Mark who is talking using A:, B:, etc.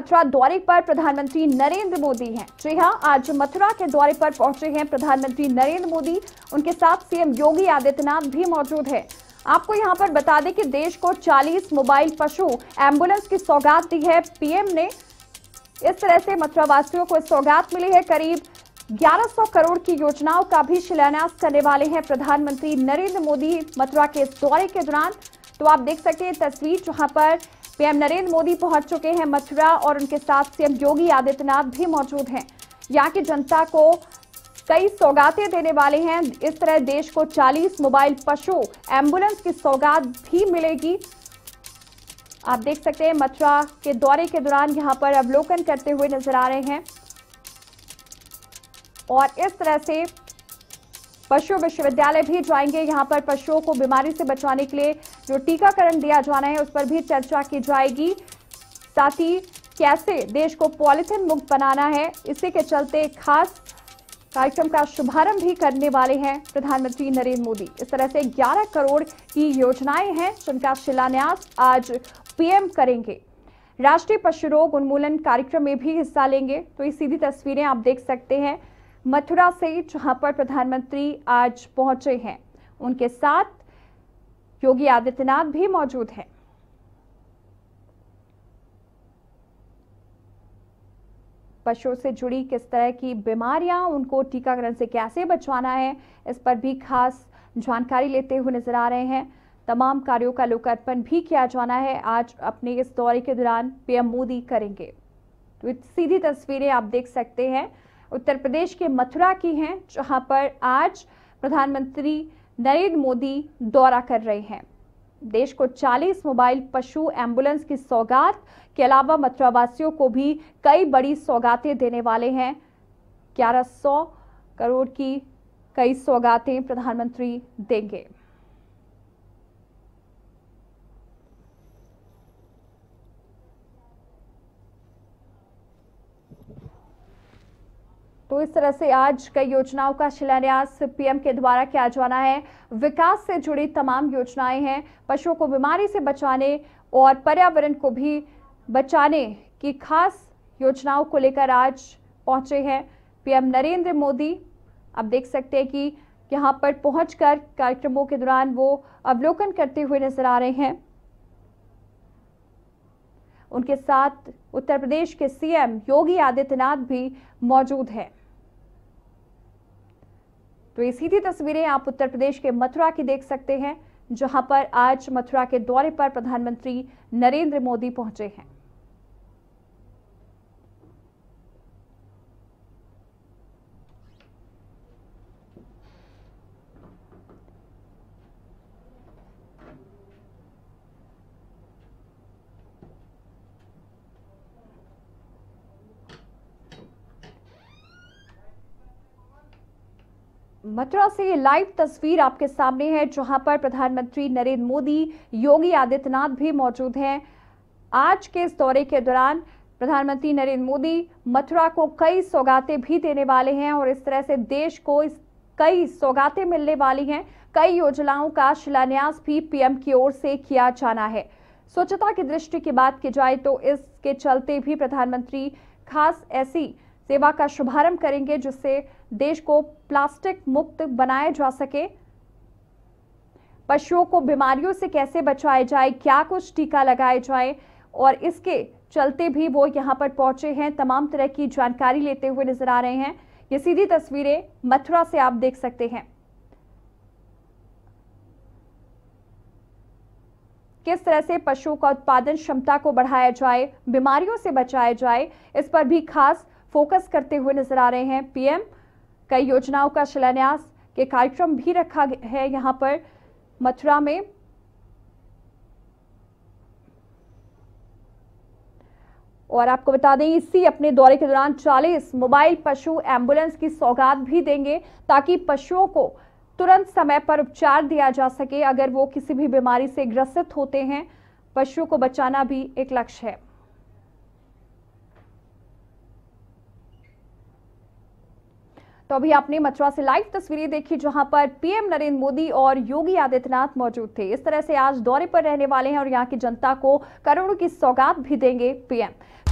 A: मथुरा दौरे पर प्रधानमंत्री नरेंद्र मोदी हैं जी हाँ आज मथुरा के दौरे पर पहुंचे हैं प्रधानमंत्री नरेंद्र मोदी उनके साथ सीएम योगी आदित्यनाथ भी मौजूद है आपको यहां पर बता दें कि देश को 40 मोबाइल पशु एम्बुलेंस की सौगात दी है पीएम ने इस तरह से मथुरा वासियों को सौगात मिली है करीब 1100 करोड़ की योजनाओं का भी शिलान्यास करने वाले हैं प्रधानमंत्री नरेंद्र मोदी मथुरा के दौरे के दौरान तो आप देख सकते हैं तस्वीर जहां पर पीएम नरेंद्र मोदी पहुंच चुके हैं मथुरा और उनके साथ सीएम योगी आदित्यनाथ भी मौजूद हैं यहाँ की जनता को कई सौगातें देने वाले हैं इस तरह देश को 40 मोबाइल पशु एम्बुलेंस की सौगात भी मिलेगी आप देख सकते हैं मथुरा के दौरे के दौरान यहां पर अवलोकन करते हुए नजर आ रहे हैं और इस तरह से पशु विश्वविद्यालय भी जाएंगे यहां पर पशुओं को बीमारी से बचाने के लिए जो टीकाकरण दिया जाना है उस पर भी चर्चा की जाएगी साथ ही कैसे देश को पॉलिथिन मुक्त बनाना है इसी के चलते खास कार्यक्रम का शुभारंभ भी करने वाले हैं प्रधानमंत्री नरेंद्र मोदी इस तरह से 11 करोड़ की योजनाएं हैं जिनका शिलान्यास आज पीएम करेंगे राष्ट्रीय पशु रोग उन्मूलन कार्यक्रम में भी हिस्सा लेंगे तो ये सीधी तस्वीरें आप देख सकते हैं मथुरा से जहां पर प्रधानमंत्री आज पहुंचे हैं उनके साथ योगी आदित्यनाथ भी मौजूद हैं पशुओं से जुड़ी किस तरह की बीमारियां उनको टीकाकरण से कैसे बचवाना है इस पर भी खास जानकारी लेते हुए नजर आ रहे हैं तमाम कार्यों का लोकार्पण भी किया जाना है आज अपने इस दौरे के दौरान पीएम मोदी करेंगे तो सीधी तस्वीरें आप देख सकते हैं उत्तर प्रदेश के मथुरा की हैं जहां पर आज प्रधानमंत्री नरेंद्र मोदी दौरा कर रहे हैं देश को 40 मोबाइल पशु एम्बुलेंस की सौगात के अलावा मथुरावासियों को भी कई बड़ी सौगातें देने वाले हैं 1100 करोड़ की कई सौगातें प्रधानमंत्री देंगे तो इस तरह से आज कई योजनाओं का शिलान्यास पीएम के द्वारा किया जाना है विकास से जुड़ी तमाम योजनाएं हैं पशुओं को बीमारी से बचाने और पर्यावरण को भी बचाने की खास योजनाओं को लेकर आज पहुंचे हैं पीएम नरेंद्र मोदी आप देख सकते हैं कि यहाँ पर पहुंचकर कार्यक्रमों के दौरान वो अवलोकन करते हुए नजर आ रहे हैं उनके साथ उत्तर प्रदेश के सीएम योगी आदित्यनाथ भी मौजूद हैं तो ये सीधी तस्वीरें आप उत्तर प्रदेश के मथुरा की देख सकते हैं जहां पर आज मथुरा के दौरे पर प्रधानमंत्री नरेंद्र मोदी पहुंचे हैं मथुरा से लाइव तस्वीर आपके सामने है जहां पर प्रधानमंत्री नरेंद्र मोदी योगी आदित्यनाथ भी मौजूद हैं आज के इस दौरे के दौरान प्रधानमंत्री नरेंद्र मोदी मथुरा को कई सौगातें भी देने वाले हैं और इस तरह से देश को इस कई सौगातें मिलने वाली हैं कई योजनाओं का शिलान्यास भी पीएम की ओर से किया जाना है स्वच्छता की दृष्टि की बात की जाए तो इसके चलते भी प्रधानमंत्री खास ऐसी सेवा का शुभारंभ करेंगे जिससे देश को प्लास्टिक मुक्त बनाया जा सके पशुओं को बीमारियों से कैसे बचाया जाए क्या कुछ टीका लगाए जाए और इसके चलते भी वो यहाँ पर पहुंचे हैं तमाम तरह की जानकारी लेते हुए नजर आ रहे हैं ये सीधी तस्वीरें मथुरा से आप देख सकते हैं किस तरह से पशुओं का उत्पादन क्षमता को बढ़ाया जाए बीमारियों से बचाया जाए इस पर भी खास फोकस करते हुए नजर आ रहे हैं पीएम कई योजनाओं का शिलान्यास के कार्यक्रम भी रखा है यहां पर मथुरा में और आपको बता दें इसी अपने दौरे के दौरान 40 मोबाइल पशु एम्बुलेंस की सौगात भी देंगे ताकि पशुओं को तुरंत समय पर उपचार दिया जा सके अगर वो किसी भी बीमारी से ग्रसित होते हैं पशुओं को बचाना भी एक लक्ष्य है तो अभी आपने मथुरा से लाइव तस्वीरें देखी जहां पर पीएम नरेंद्र मोदी और योगी आदित्यनाथ मौजूद थे इस तरह से आज दौरे पर रहने वाले हैं और यहाँ की जनता को करोड़ों की सौगात भी देंगे पीएम